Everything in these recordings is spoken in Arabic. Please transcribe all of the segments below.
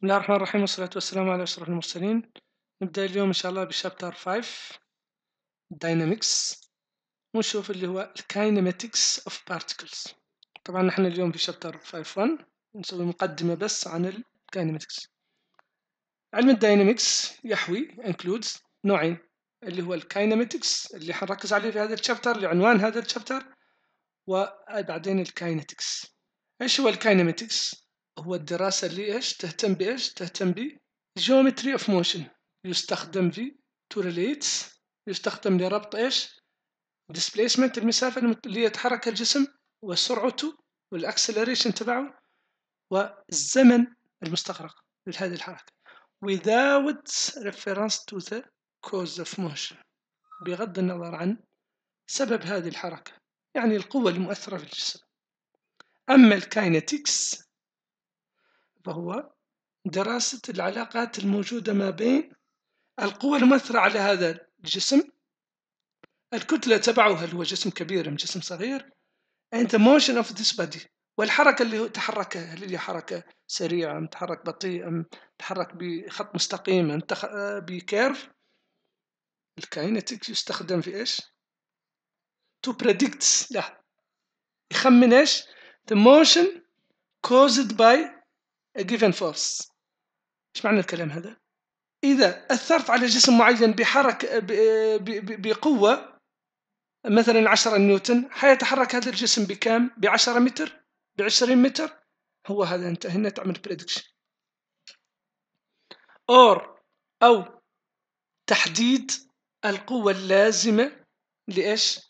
بسم الله الرحمن الرحيم والصلاة والسلام على أشرف المرسلين نبدأ اليوم إن شاء الله بشابتر 5 داينامكس ونشوف اللي هو الكاينماتكس اوف بارتكلز طبعا نحن اليوم في شابتر 5.1 نسوي مقدمة بس عن الكاينماتكس علم الداينامكس يحوي includes نوعين اللي هو الكاينماتكس اللي حنركز عليه في هذا الشابتر لعنوان هذا الشابتر وبعدين الكاينتكس ايش هو الكاينماتكس هو الدراسة اللي ايش تهتم بايش تهتم ب Geometry of Motion يستخدم في تورليتس يستخدم لربط ايش displacement المسافة اللي يتحرك الجسم وسرعته والاكسلريشن تبعه والزمن المستغرق لهذه الحركة without reference to the cause of motion بغض النظر عن سبب هذه الحركة يعني القوة المؤثرة في الجسم أما الكاينتكس فهو دراسة العلاقات الموجودة ما بين القوى المؤثرة على هذا الجسم الكتلة تبعه هل هو جسم كبير أم جسم صغير and the motion of this body والحركة اللي تحركها هل هي حركة سريعة أم تحرك بطيء أم تحرك بخط مستقيم أم تخ... آه، بكيرف الكاينتيك يستخدم في إيش to predict لا يخمن إيش the motion caused by a given force ايش معنى الكلام هذا اذا اثرت على جسم معين بحركه بقوه مثلا 10 نيوتن حيتحرك هذا الجسم بكام ب 10 متر ب 20 متر هو هذا انت هنا تعمل بريدكشن اور او تحديد القوه اللازمه لايش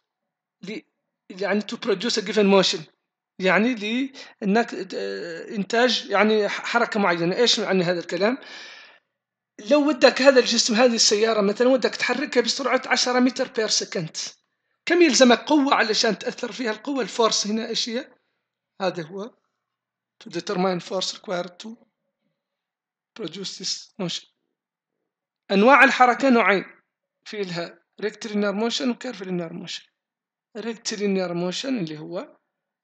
يعني to produce a given motion يعني لانك انتاج يعني حركه معينه ايش معنى هذا الكلام لو ودك هذا الجسم هذه السياره مثلا ودك تحركها بسرعه 10 متر بير سكند كم يلزمك قوه علشان تاثر فيها القوه الفورس هنا ايش هي هذا هو to determine force required to produce this motion انواع الحركه نوعين في لها ريكتلينير موشن وكيرفلينير موشن ريكتلينير موشن اللي هو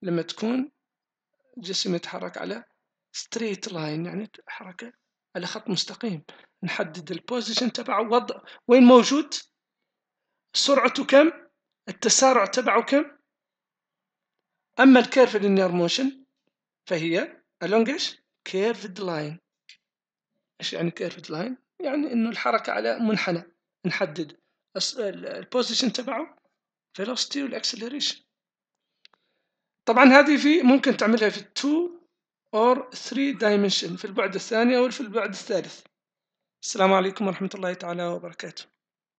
لما تكون الجسم يتحرك على ستريت لاين يعني حركة على خط مستقيم نحدد البوزيشن تبعه وضع وين موجود سرعته كم التسارع تبعه كم أما الكيرف لينير موشن فهي along ايش curved line ايش يعني curved line يعني انه الحركة على منحنى نحدد البوزيشن تبعه velocity والاكسلريشن طبعا هذه في ممكن تعملها في 2 اور 3 دايمنشن في البعد الثاني أو في البعد الثالث السلام عليكم ورحمة الله تعالى وبركاته